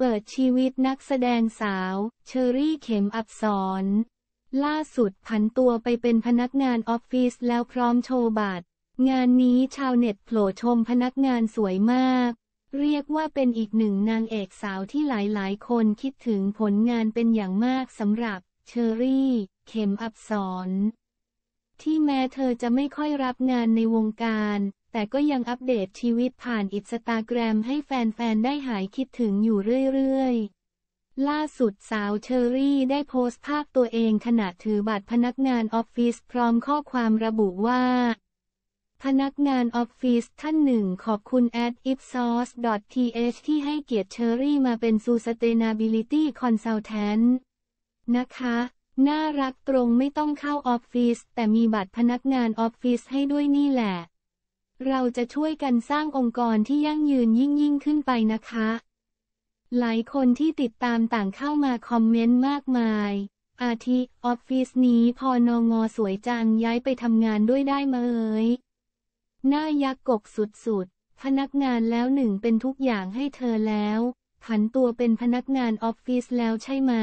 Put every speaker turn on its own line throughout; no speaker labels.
เปิดชีวิตนักแสดงสาว เชอรี่เข็มอับสรล่าสุดผันตัวไปเป็นพนักงานออฟฟิศแล้วพร้อมโชว์บัตรงานนี้ชาวเน็ตโผล่ชมพนักงานสวยมาก เรียกว่าเป็นอีกหนึ่งนางเอกสาวที่หลายๆ คนคิดถึงผลงานเป็นอย่างมากสำหรับ เชอรี่เข็มอับสรที่แม้เธอจะไม่ค่อยรับงานในวงการแต่ก็ยังอัปเดตชีวิตผ่านอินสตาแกรมให้แฟนๆ ได้หายคิดถึงอยู่เรื่อยๆ ล่าสุดสาวเชอรี่ ได้โพสต์ภาพตัวเองขณะถือบัตรพนักงานออฟฟิศพร้อมข้อความระบุว่า พนักงานออฟฟิศท่านหนึ่งขอบคุณ a d i p s o u r c e th ที่ให้เกียรติเชอรี่มาเป็น Sustainability Consultant นะคะ น่ารักตรงไม่ต้องเข้าออฟฟิศแต่มีบัตรพนักงานออฟฟิศให้ด้วยนี่แหละเราจะช่วยกันสร้างองค์กรที่ยั่งยืนยิ่งยิ่งขึ้นไปนะคะ หลายคนที่ติดตามต่างเข้ามาคอมเมนต์มากมาย อาทิออฟฟิศนี้พอนองอสวยจังย้ายไปทำงานด้วยได้มาเอยหน้ายักกกสุดๆพนักงานแล้วหนึ่งเป็นทุกอย่างให้เธอแล้วผันตัวเป็นพนักงานออฟฟิศแล้วใช่ไหม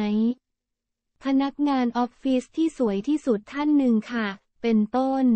พนักงานออฟฟิศที่สวยที่สุดท่านหนึ่งค่ะ เป็นต้น